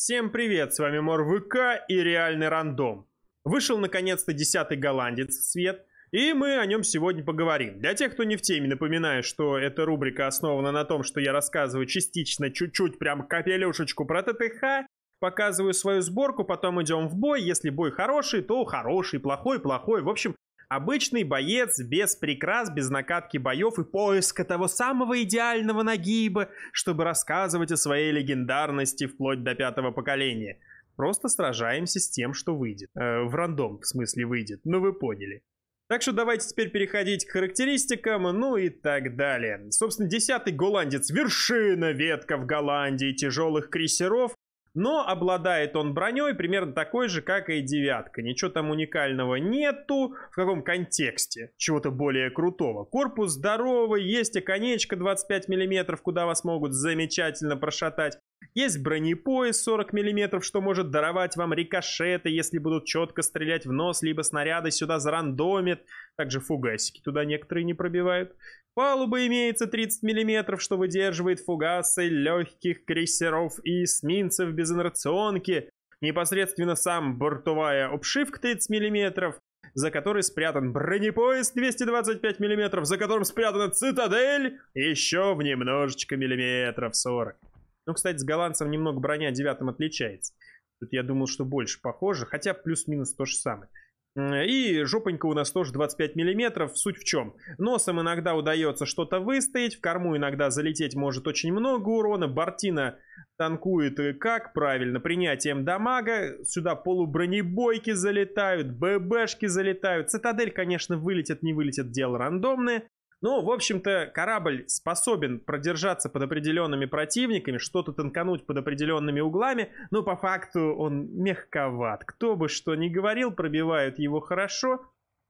Всем привет, с вами Мор ВК и Реальный Рандом. Вышел наконец-то десятый голландец в свет, и мы о нем сегодня поговорим. Для тех, кто не в теме, напоминаю, что эта рубрика основана на том, что я рассказываю частично, чуть-чуть, прям капелюшечку про ТТХ, показываю свою сборку, потом идем в бой. Если бой хороший, то хороший, плохой, плохой. В общем, Обычный боец без прикрас, без накатки боев и поиска того самого идеального нагиба, чтобы рассказывать о своей легендарности вплоть до пятого поколения. Просто сражаемся с тем, что выйдет. Э, в рандом, в смысле, выйдет. Ну вы поняли. Так что давайте теперь переходить к характеристикам, ну и так далее. Собственно, десятый голландец – вершина ветка в Голландии тяжелых крейсеров, но обладает он броней примерно такой же, как и девятка. Ничего там уникального нету. В каком контексте? Чего-то более крутого. Корпус здоровый, есть оконечка 25 мм, куда вас могут замечательно прошатать. Есть бронепоезд 40 мм, что может даровать вам рикошеты, если будут четко стрелять в нос, либо снаряды сюда зарандомят. Также фугасики туда некоторые не пробивают. Палуба имеется 30 мм, что выдерживает фугасы легких крейсеров и эсминцев без инерционки. Непосредственно сам бортовая обшивка 30 мм, за которой спрятан бронепоезд 225 мм, за которым спрятана цитадель еще в немножечко миллиметров 40 мм. Ну, кстати, с голландцем немного броня девятым отличается. Тут я думал, что больше похоже, хотя плюс-минус то же самое. И жопонька у нас тоже 25 миллиметров. Суть в чем? Носом иногда удается что-то выстоять, в корму иногда залететь может очень много урона. Бартина танкует э, как? Правильно, принятием дамага. Сюда полубронебойки залетают, ББшки залетают. Цитадель, конечно, вылетит, не вылетит, дело рандомное. Ну, в общем-то, корабль способен продержаться под определенными противниками, что-то танкануть под определенными углами, но по факту он мягковат. Кто бы что ни говорил, пробивают его хорошо,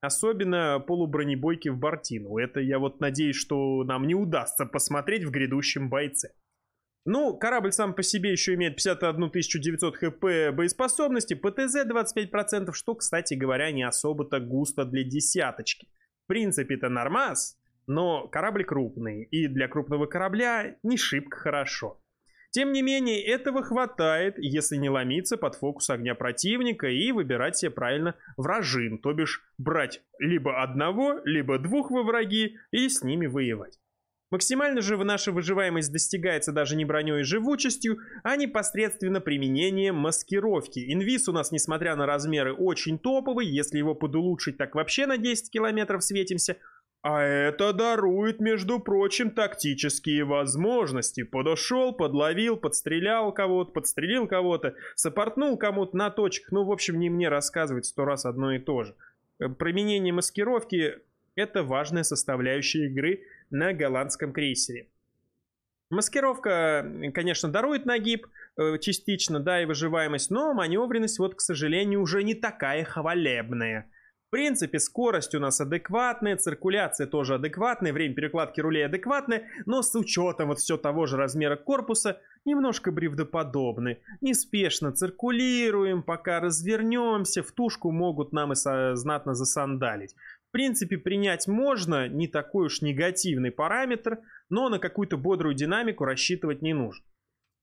особенно полубронебойки в Бортину. Это я вот надеюсь, что нам не удастся посмотреть в грядущем бойце. Ну, корабль сам по себе еще имеет 51 900 хп боеспособности, ПТЗ 25%, что, кстати говоря, не особо-то густо для десяточки. В принципе, это нормас, но корабль крупный, и для крупного корабля не шибко хорошо. Тем не менее, этого хватает, если не ломиться под фокус огня противника и выбирать себе правильно вражин, то бишь брать либо одного, либо двух во враги и с ними воевать. Максимально же наша выживаемость достигается даже не броней и живучестью, а непосредственно применением маскировки. Инвиз у нас, несмотря на размеры, очень топовый, если его подулучшить, так вообще на 10 километров светимся – а это дарует, между прочим, тактические возможности. Подошел, подловил, подстрелял кого-то, подстрелил кого-то, сопортнул кому-то на точках. Ну, в общем, не мне рассказывать сто раз одно и то же. Э, применение маскировки – это важная составляющая игры на голландском крейсере. Маскировка, конечно, дарует нагиб э, частично, да, и выживаемость, но маневренность, вот, к сожалению, уже не такая хвалебная – в принципе, скорость у нас адекватная, циркуляция тоже адекватная, время перекладки рулей адекватное, но с учетом вот все того же размера корпуса, немножко бревдоподобны. Неспешно циркулируем, пока развернемся, в тушку могут нам и знатно засандалить. В принципе, принять можно, не такой уж негативный параметр, но на какую-то бодрую динамику рассчитывать не нужно.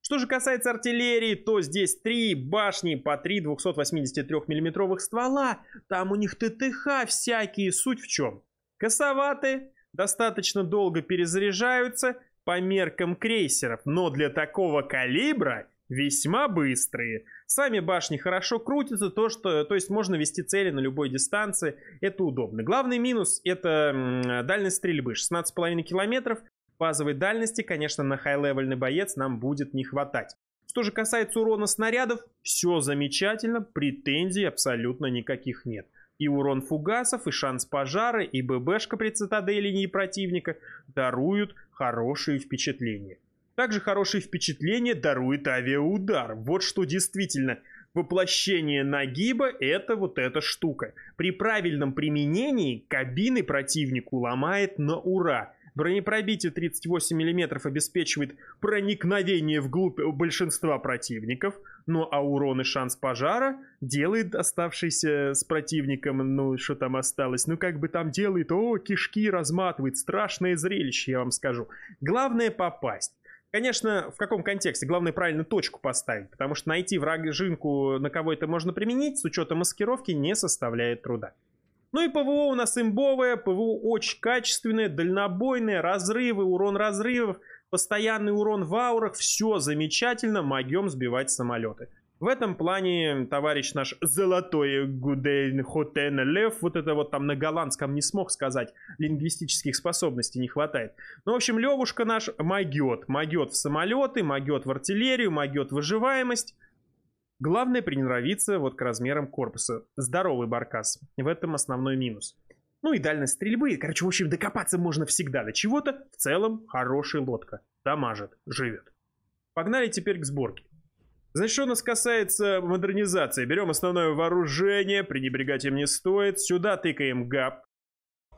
Что же касается артиллерии, то здесь три башни по три 283 миллиметровых ствола. Там у них ТТХ всякие. Суть в чем? Косоваты, достаточно долго перезаряжаются по меркам крейсеров, но для такого калибра весьма быстрые. Сами башни хорошо крутятся, то, что, то есть можно вести цели на любой дистанции, это удобно. Главный минус это дальность стрельбы 16,5 километров, Базовой дальности, конечно, на хай-левельный боец нам будет не хватать. Что же касается урона снарядов, все замечательно, претензий абсолютно никаких нет. И урон фугасов, и шанс пожара, и ББшка при цитадели линии противника даруют хорошие впечатления. Также хорошие впечатления дарует авиаудар. Вот что действительно воплощение нагиба — это вот эта штука. При правильном применении кабины противнику ломает на ура. Бронепробитие 38 мм обеспечивает проникновение вглубь большинства противников, ну а урон и шанс пожара делает оставшийся с противником, ну что там осталось, ну как бы там делает, о, кишки разматывает, страшное зрелище, я вам скажу. Главное попасть. Конечно, в каком контексте? Главное правильно точку поставить, потому что найти вражинку, на кого это можно применить, с учетом маскировки, не составляет труда. Ну и ПВО у нас имбовое, ПВО очень качественное, дальнобойное, разрывы, урон разрывов, постоянный урон в аурах, все замечательно, могем сбивать самолеты. В этом плане товарищ наш Золотой Гудейн Хотен Лев, вот это вот там на голландском не смог сказать, лингвистических способностей не хватает. Ну, в общем, Левушка наш магиот. Магиот в самолеты, магиот в артиллерию, магиот в выживаемость. Главное приноровиться вот к размерам корпуса. Здоровый баркас. В этом основной минус. Ну и дальность стрельбы. Короче, в общем, докопаться можно всегда до чего-то. В целом, хорошая лодка. Дамажит, живет. Погнали теперь к сборке. Значит, что у нас касается модернизации. Берем основное вооружение, пренебрегать им не стоит. Сюда тыкаем ГАП.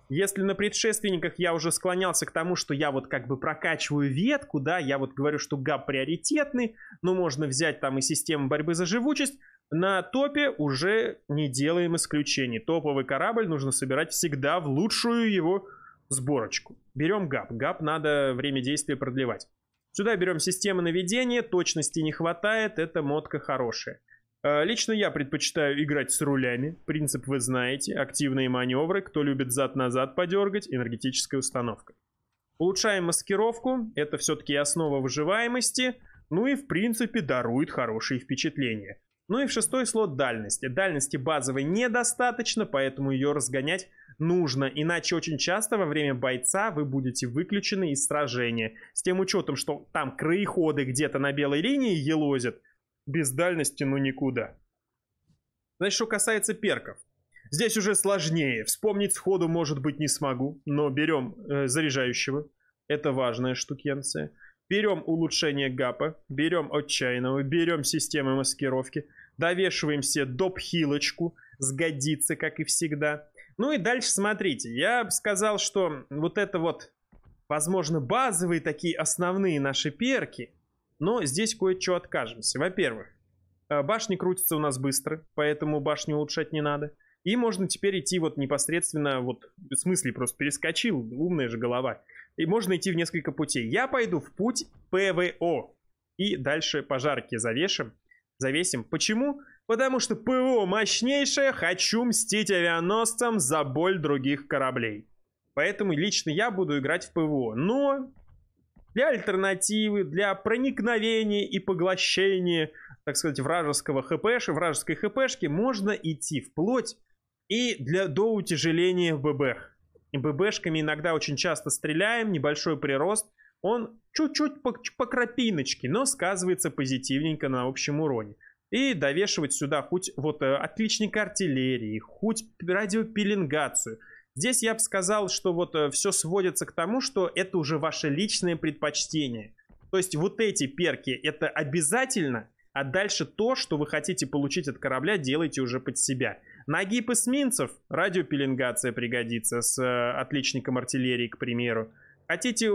Если на предшественниках я уже склонялся к тому, что я вот как бы прокачиваю ветку, да, я вот говорю, что габ приоритетный, но ну, можно взять там и систему борьбы за живучесть, на топе уже не делаем исключений. Топовый корабль нужно собирать всегда в лучшую его сборочку. Берем гап. Гап надо время действия продлевать. Сюда берем системы наведения, точности не хватает, это мотка хорошая. Э, лично я предпочитаю играть с рулями. Принцип вы знаете. Активные маневры. Кто любит зад-назад подергать. Энергетическая установка. Улучшаем маскировку. Это все-таки основа выживаемости. Ну и в принципе дарует хорошие впечатления. Ну и в шестой слот дальности. Дальности базовой недостаточно, поэтому ее разгонять нужно, иначе очень часто во время бойца вы будете выключены из сражения. С тем учетом, что там краеходы где-то на белой линии елозят, без дальности ну никуда. Значит, что касается перков. Здесь уже сложнее. Вспомнить сходу, может быть, не смогу, но берем э, заряжающего. Это важная штукенция. Берем улучшение гапа, берем отчаянного, берем системы маскировки, довешиваем себе доп-хилочку, сгодится, как и всегда. Ну и дальше смотрите, я сказал, что вот это вот, возможно, базовые такие основные наши перки – но здесь кое-что откажемся. Во-первых, э, башни крутятся у нас быстро, поэтому башню улучшать не надо. И можно теперь идти вот непосредственно, вот в смысле просто перескочил, умная же голова. И можно идти в несколько путей. Я пойду в путь ПВО. И дальше пожарки завешим. Завесим. Почему? Потому что ПВО мощнейшее, хочу мстить авианосцам за боль других кораблей. Поэтому лично я буду играть в ПВО. Но для альтернативы, для проникновения и поглощения, так сказать, вражеского ХПши, вражеской ХПшки, можно идти вплоть и для, до утяжеления ББХ. ББшками иногда очень часто стреляем, небольшой прирост, он чуть-чуть по, по крапиночке, но сказывается позитивненько на общем уроне. И довешивать сюда хоть вот э, отличника артиллерии, хоть радиопеленгацию – Здесь я бы сказал, что вот э, все сводится к тому, что это уже ваши личные предпочтения. То есть вот эти перки это обязательно, а дальше то, что вы хотите получить от корабля, делайте уже под себя. Нагиб эсминцев, радиопеленгация пригодится с э, отличником артиллерии, к примеру. Хотите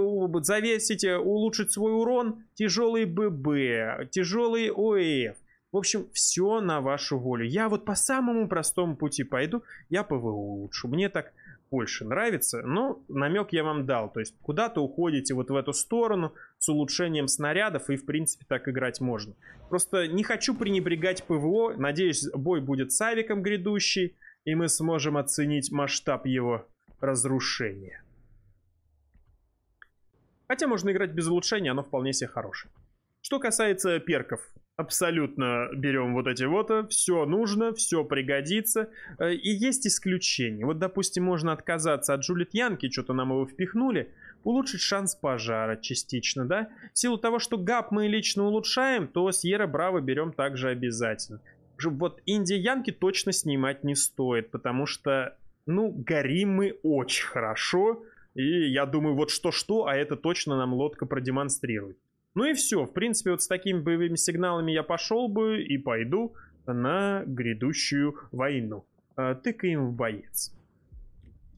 завесить, э, улучшить свой урон, тяжелый ББ, тяжелый ОЭФ. В общем, все на вашу волю. Я вот по самому простому пути пойду, я ПВУ улучшу. Мне так больше нравится. но намек я вам дал. То есть куда-то уходите вот в эту сторону с улучшением снарядов, и в принципе так играть можно. Просто не хочу пренебрегать ПВО. Надеюсь, бой будет с Авиком грядущий, и мы сможем оценить масштаб его разрушения. Хотя можно играть без улучшения, оно вполне себе хорошее. Что касается перков, абсолютно берем вот эти вот, э, все нужно, все пригодится. Э, и есть исключения. Вот, допустим, можно отказаться от Джулит Янки, что-то нам его впихнули, улучшить шанс пожара частично, да? В силу того, что ГАП мы лично улучшаем, то Сьерра Браво берем также обязательно. Вот Индия Янки точно снимать не стоит, потому что, ну, горим мы очень хорошо, и я думаю, вот что-что, а это точно нам лодка продемонстрирует. Ну и все. В принципе, вот с такими боевыми сигналами я пошел бы и пойду на грядущую войну. А, тыкаем в боец.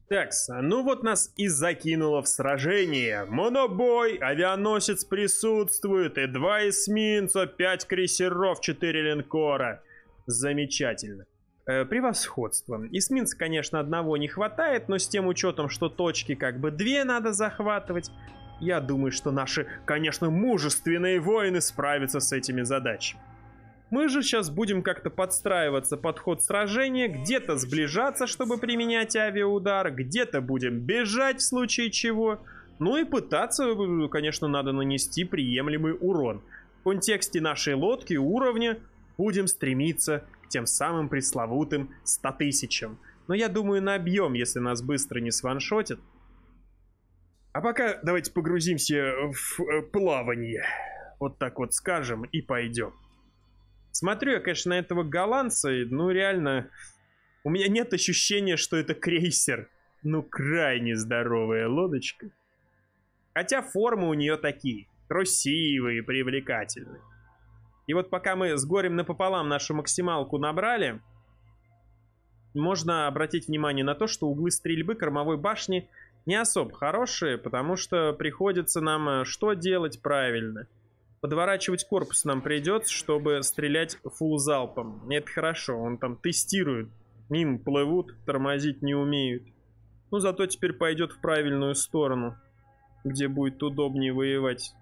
Так, а ну вот нас и закинуло в сражение. Монобой, авианосец присутствует, и два эсминца, пять крейсеров, четыре линкора. Замечательно. Э, превосходство. Эсминца, конечно, одного не хватает, но с тем учетом, что точки как бы две надо захватывать, я думаю, что наши, конечно, мужественные воины справятся с этими задачами. Мы же сейчас будем как-то подстраиваться под ход сражения, где-то сближаться, чтобы применять авиаудар, где-то будем бежать в случае чего. Ну и пытаться, конечно, надо нанести приемлемый урон. В контексте нашей лодки уровня будем стремиться к тем самым пресловутым 100 тысячам. Но я думаю, набьем, если нас быстро не сваншотят. А пока давайте погрузимся в э, плавание. Вот так вот скажем и пойдем. Смотрю я, конечно, на этого голландца, ну реально, у меня нет ощущения, что это крейсер. Ну, крайне здоровая лодочка. Хотя формы у нее такие, красивые, привлекательные. И вот пока мы с горем напополам нашу максималку набрали, можно обратить внимание на то, что углы стрельбы кормовой башни – не особо хорошие, потому что приходится нам э, что делать правильно? Подворачивать корпус нам придется, чтобы стрелять фул залпом. Это хорошо, он там тестирует, мимо плывут, тормозить не умеют. Ну, зато теперь пойдет в правильную сторону, где будет удобнее воевать.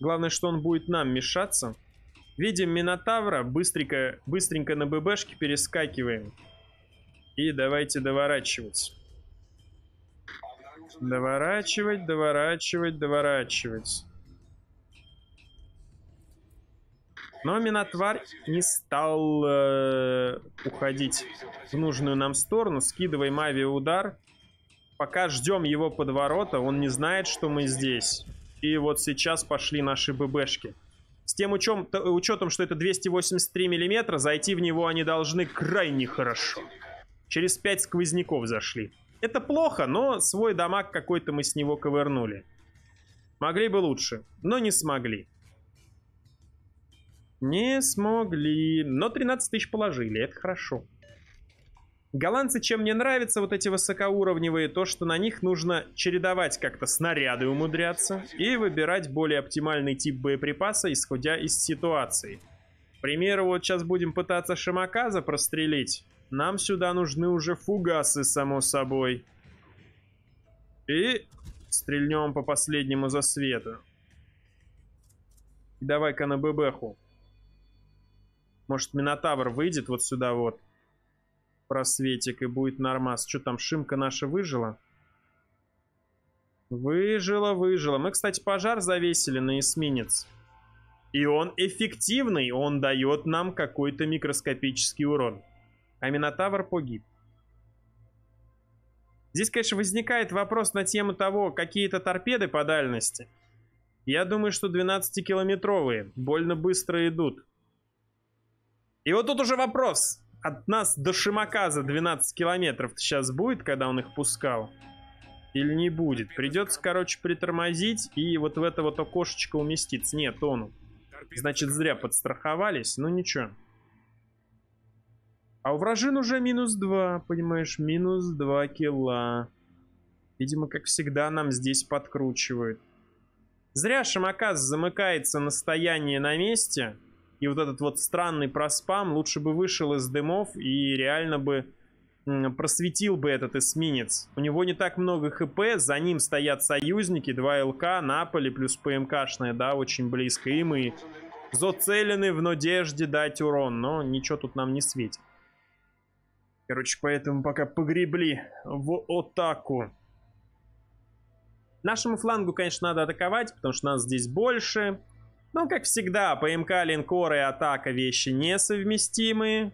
Главное, что он будет нам мешаться. Видим Минотавра, быстренько, быстренько на ББшке перескакиваем. И давайте доворачиваться. Доворачивать, доворачивать, доворачивать. Но минотвар не стал э, уходить в нужную нам сторону. Скидывай Мави удар. Пока ждем его подворота, Он не знает, что мы здесь. И вот сейчас пошли наши ББшки. С тем учем, учетом, что это 283 миллиметра, зайти в него они должны крайне хорошо. Через 5 сквозняков зашли. Это плохо, но свой дамаг какой-то мы с него ковырнули. Могли бы лучше, но не смогли. Не смогли, но 13 тысяч положили, это хорошо. Голландцы, чем мне нравятся вот эти высокоуровневые, то, что на них нужно чередовать как-то снаряды умудряться и выбирать более оптимальный тип боеприпаса, исходя из ситуации. К примеру, вот сейчас будем пытаться Шимаказа прострелить. Нам сюда нужны уже фугасы, само собой. И стрельнем по последнему засвету. Давай-ка на ББху. Может, Минотавр выйдет вот сюда вот. Просветик и будет нормас. Что там, шимка наша выжила? Выжила, выжила. Мы, кстати, пожар завесили на эсминец. И он эффективный. Он дает нам какой-то микроскопический урон а Минотавр погиб. Здесь, конечно, возникает вопрос на тему того, какие это торпеды по дальности. Я думаю, что 12-километровые, больно быстро идут. И вот тут уже вопрос. От нас до Шимака за 12 километров сейчас будет, когда он их пускал? Или не будет? Придется, короче, притормозить и вот в это вот окошечко уместиться. Нет, тонут. Значит, зря подстраховались. Ну, ничего. А у вражин уже минус 2, понимаешь, минус 2 килла. Видимо, как всегда, нам здесь подкручивают. Зря Шамакас замыкается на стоянии на месте. И вот этот вот странный проспам лучше бы вышел из дымов и реально бы просветил бы этот эсминец. У него не так много хп, за ним стоят союзники, 2 ЛК, Наполи плюс ПМКшная, да, очень близко им и зацелены в надежде дать урон, но ничего тут нам не светит. Короче, поэтому пока погребли в атаку. Нашему флангу, конечно, надо атаковать, потому что нас здесь больше. Но, как всегда, ПМК, линкор и атака вещи несовместимые.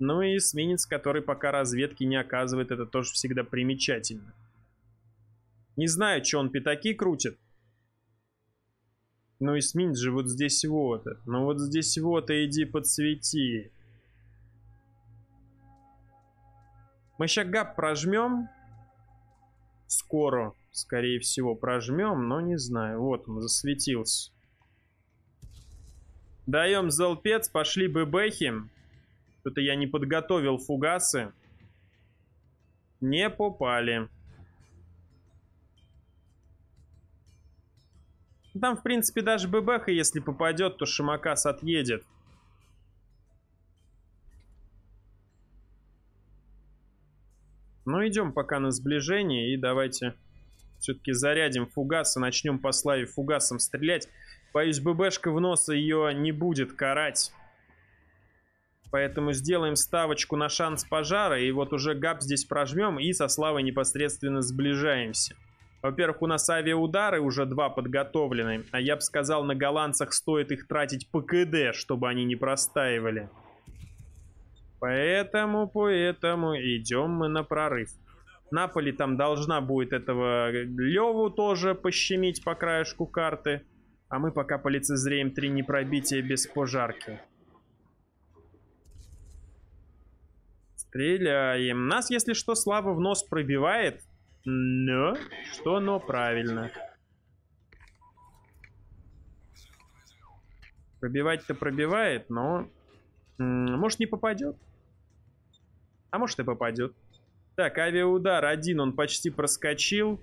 Ну и эсминец, который пока разведки не оказывает, это тоже всегда примечательно. Не знаю, что он пятаки крутит. Ну, и же вот здесь вот. Ну, вот здесь вот, иди подсвети. Мы сейчас гап прожмем. Скоро, скорее всего, прожмем, но не знаю. Вот он, засветился. Даем залпец, пошли бы бэбэхи. Что-то я не подготовил фугасы. Не попали. Там, в принципе, даже ББХ, если попадет, то Шимакас отъедет. Но ну, идем пока на сближение и давайте все-таки зарядим фугас начнем по славе фугасом стрелять. Боюсь, ББшка в нос ее не будет карать. Поэтому сделаем ставочку на шанс пожара, и вот уже гап здесь прожмем, и со Славой непосредственно сближаемся. Во-первых, у нас авиаудары уже два подготовлены, а я бы сказал, на голландцах стоит их тратить по КД, чтобы они не простаивали. Поэтому, поэтому идем мы на прорыв. Наполи там должна будет этого Леву тоже пощемить по краешку карты. А мы пока полицезреем три непробития без пожарки. Стреляем. Нас, если что, слабо в нос пробивает. Но, что но правильно. Пробивать-то пробивает, но а может, не попадет? А может, и попадет. Так, авиаудар один, он почти проскочил.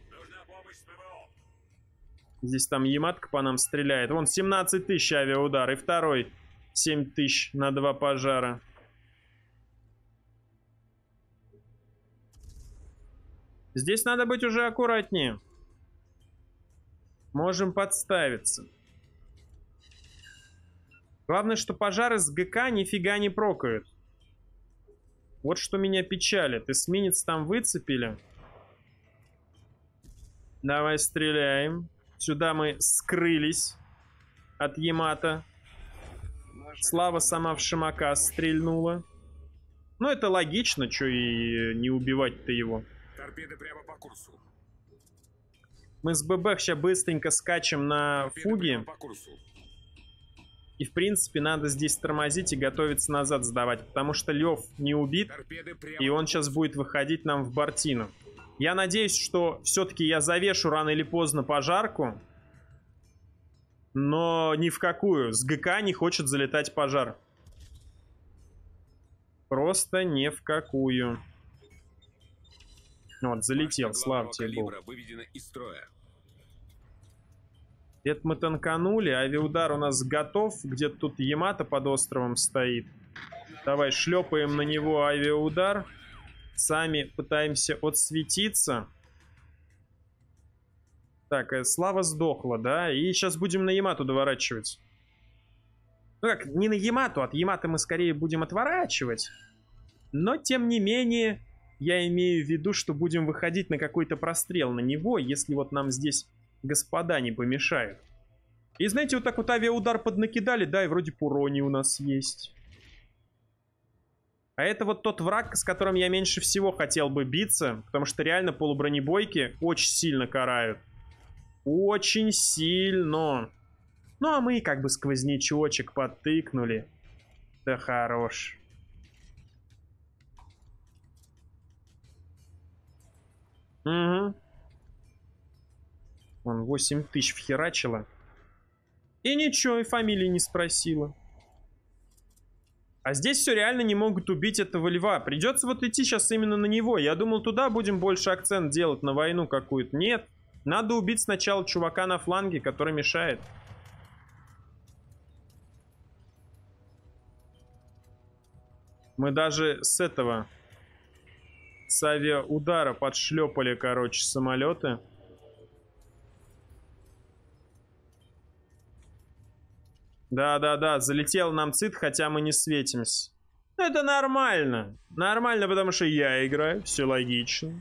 Здесь там Яматка по нам стреляет. Вон, 17 тысяч авиаудар. И второй 7 тысяч на два пожара. Здесь надо быть уже аккуратнее. Можем подставиться. Главное, что пожары с ГК нифига не прокают. Вот что меня печалит. Эсминец там выцепили. Давай стреляем. Сюда мы скрылись от Ямата. Слава сама в Шимака стрельнула. Ну, это логично, что и не убивать-то его. Торпеды прямо по курсу. Мы с ББ сейчас быстренько скачем на Торпеды фуги. По курсу. И, в принципе, надо здесь тормозить и готовиться назад сдавать, потому что Лев не убит, и он сейчас будет выходить нам в Бартину. Я надеюсь, что все-таки я завешу рано или поздно пожарку, но ни в какую. С ГК не хочет залетать пожар. Просто не в какую. Вот, залетел, слава тебе, Бог где мы танканули. Авиаудар у нас готов. Где-то тут Ямато под островом стоит. Давай шлепаем на него авиаудар. Сами пытаемся отсветиться. Так, э, Слава сдохла, да? И сейчас будем на Ямату доворачивать. Ну как, не на Ямату, от Яматы мы скорее будем отворачивать. Но, тем не менее, я имею в виду, что будем выходить на какой-то прострел на него, если вот нам здесь господа не помешают. И знаете, вот так вот авиаудар поднакидали, да, и вроде пурони у нас есть. А это вот тот враг, с которым я меньше всего хотел бы биться, потому что реально полубронебойки очень сильно карают. Очень сильно. Ну а мы как бы сквознячочек подтыкнули. Да хорош. Угу. Он 8 тысяч вхерачила. И ничего, и фамилии не спросила. А здесь все реально не могут убить этого льва. Придется вот идти сейчас именно на него. Я думал, туда будем больше акцент делать, на войну какую-то. Нет. Надо убить сначала чувака на фланге, который мешает. Мы даже с этого с авиаудара подшлепали, короче, самолеты. Да-да-да, залетел нам цит, хотя мы не светимся. Но ну, это нормально. Нормально, потому что я играю, все логично.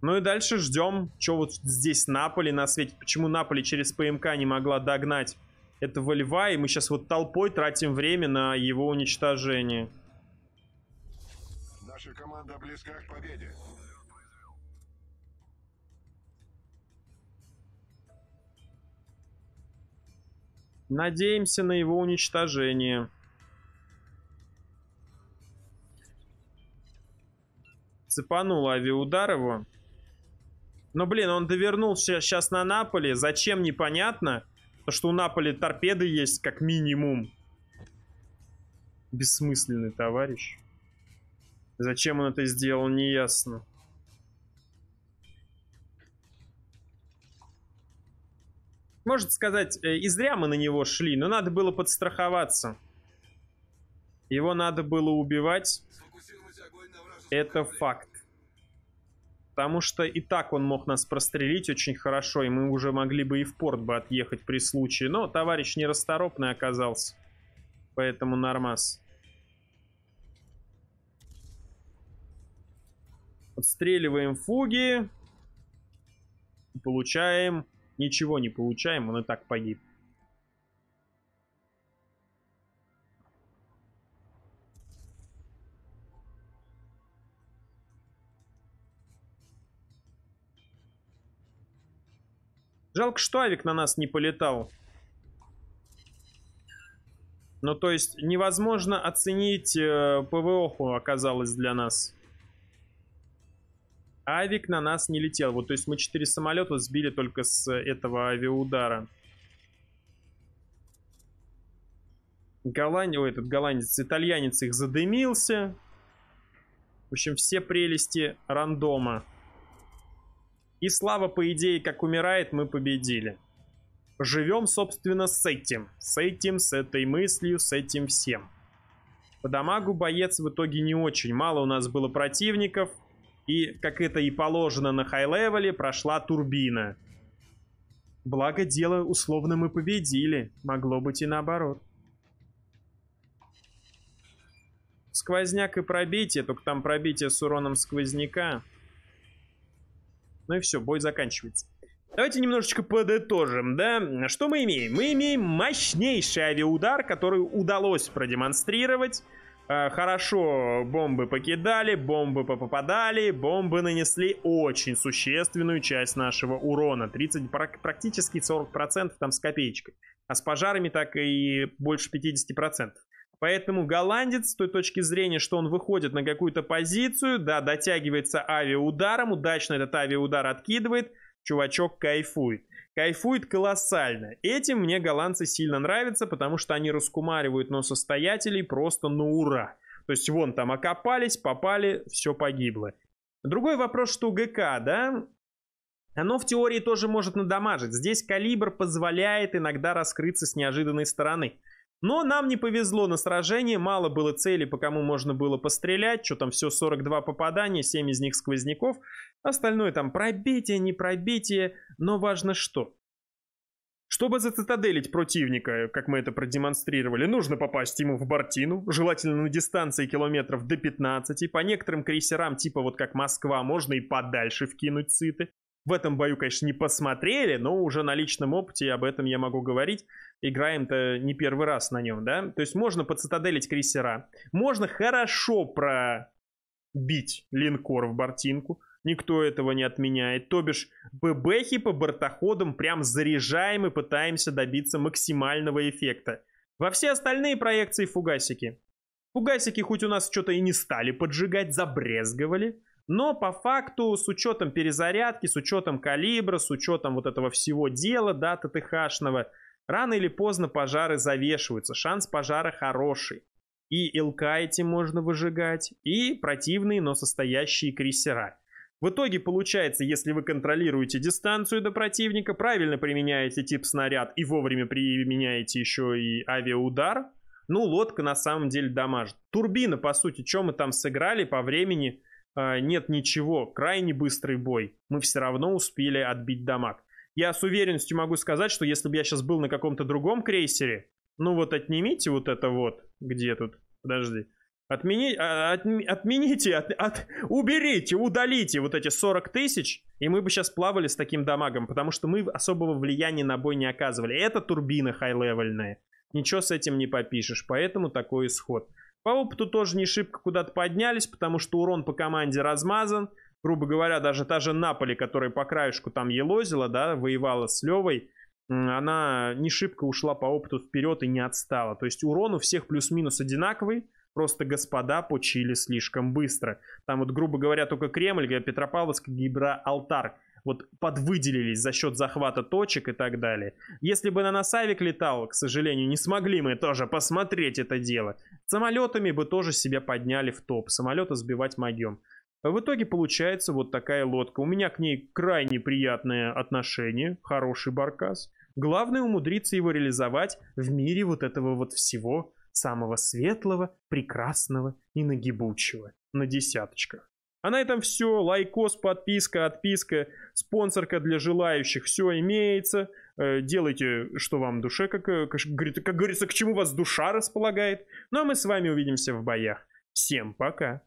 Ну и дальше ждем, что вот здесь Наполи на свете. Почему Наполи через ПМК не могла догнать этого льва, и мы сейчас вот толпой тратим время на его уничтожение. Наша команда близка к победе. Надеемся на его уничтожение. Цепануло авиаудар его. Но, блин, он довернул сейчас на Наполе. Зачем, непонятно. Потому что у Наполи торпеды есть как минимум. Бессмысленный товарищ. Зачем он это сделал, неясно. Может сказать, э, и зря мы на него шли, но надо было подстраховаться. Его надо было убивать. Это факт. Потому что и так он мог нас прострелить очень хорошо, и мы уже могли бы и в порт бы отъехать при случае. Но товарищ нерасторопный оказался. Поэтому нормас. Отстреливаем фуги. Получаем Ничего не получаем, он и так погиб. Жалко, что авик на нас не полетал. Ну, то есть, невозможно оценить э, ПВО оказалось для нас. Авик на нас не летел. Вот, то есть мы 4 самолета сбили только с этого авиаудара. Голландец, ой, этот голландец, итальянец их задымился. В общем, все прелести рандома. И Слава, по идее, как умирает, мы победили. Живем, собственно, с этим. С этим, с этой мыслью, с этим всем. По дамагу боец в итоге не очень. Мало у нас было противников. И, как это и положено на хай-левеле, прошла турбина. Благо дело условно мы победили. Могло быть и наоборот. Сквозняк и пробитие, только там пробитие с уроном сквозняка. Ну и все, бой заканчивается. Давайте немножечко подытожим, да? Что мы имеем? Мы имеем мощнейший авиаудар, который удалось продемонстрировать. Э, хорошо, бомбы покидали, бомбы попадали, бомбы нанесли очень существенную часть нашего урона. 30, практически 40% там с копеечкой. А с пожарами так и больше 50%. Поэтому голландец с той точки зрения, что он выходит на какую-то позицию, да, дотягивается авиаударом, удачно этот авиаудар откидывает – чувачок кайфует. Кайфует колоссально. Этим мне голландцы сильно нравятся, потому что они раскумаривают, но состоятелей просто на ура. То есть вон там окопались, попали, все погибло. Другой вопрос, что ГК, да, оно в теории тоже может надамажить. Здесь калибр позволяет иногда раскрыться с неожиданной стороны. Но нам не повезло на сражении, мало было целей, по кому можно было пострелять, что там все 42 попадания, 7 из них сквозняков, остальное там пробитие, не пробитие, но важно что. Чтобы зацитаделить противника, как мы это продемонстрировали, нужно попасть ему в бортину, желательно на дистанции километров до 15, по некоторым крейсерам типа вот как Москва можно и подальше вкинуть циты в этом бою, конечно, не посмотрели, но уже на личном опыте об этом я могу говорить. Играем-то не первый раз на нем, да? То есть можно поцитаделить крейсера, можно хорошо пробить линкор в бортинку, никто этого не отменяет. То бишь, ББхи по бортоходам прям заряжаем и пытаемся добиться максимального эффекта. Во все остальные проекции фугасики. Фугасики хоть у нас что-то и не стали поджигать, забрезговали – но по факту, с учетом перезарядки, с учетом калибра, с учетом вот этого всего дела, да, ТТХшного, рано или поздно пожары завешиваются. Шанс пожара хороший. И ЛК эти можно выжигать, и противные, но состоящие крейсера. В итоге получается, если вы контролируете дистанцию до противника, правильно применяете тип снаряд и вовремя применяете еще и авиаудар, ну, лодка на самом деле дамажит. Турбина, по сути, что мы там сыграли по времени – а, нет ничего, крайне быстрый бой, мы все равно успели отбить дамаг. Я с уверенностью могу сказать, что если бы я сейчас был на каком-то другом крейсере, ну вот отнимите вот это вот, где тут, подожди, Отмени, а, от, отмените, от, от, уберите, удалите вот эти 40 тысяч, и мы бы сейчас плавали с таким дамагом, потому что мы особого влияния на бой не оказывали. Это турбины хай-левельные. Ничего с этим не попишешь, поэтому такой исход. По опыту тоже не шибко куда-то поднялись, потому что урон по команде размазан. Грубо говоря, даже та же Наполи, которая по краешку там елозила, да, воевала с Левой, она не шибко ушла по опыту вперед и не отстала. То есть урон у всех плюс-минус одинаковый, просто господа почили слишком быстро. Там вот, грубо говоря, только Кремль, Петропавловск, Алтарь вот подвыделились за счет захвата точек и так далее. Если бы на насавик летал, к сожалению, не смогли мы тоже посмотреть это дело. Самолетами бы тоже себя подняли в топ. Самолеты сбивать могем. В итоге получается вот такая лодка. У меня к ней крайне приятное отношение, хороший баркас. Главное умудриться его реализовать в мире вот этого вот всего самого светлого, прекрасного и нагибучего на десяточках. А на этом все. Лайкос, подписка, отписка, спонсорка для желающих. Все имеется. Э, делайте, что вам душе, как, э, как, говорится, к чему вас душа располагает. Ну а мы с вами увидимся в боях. Всем пока.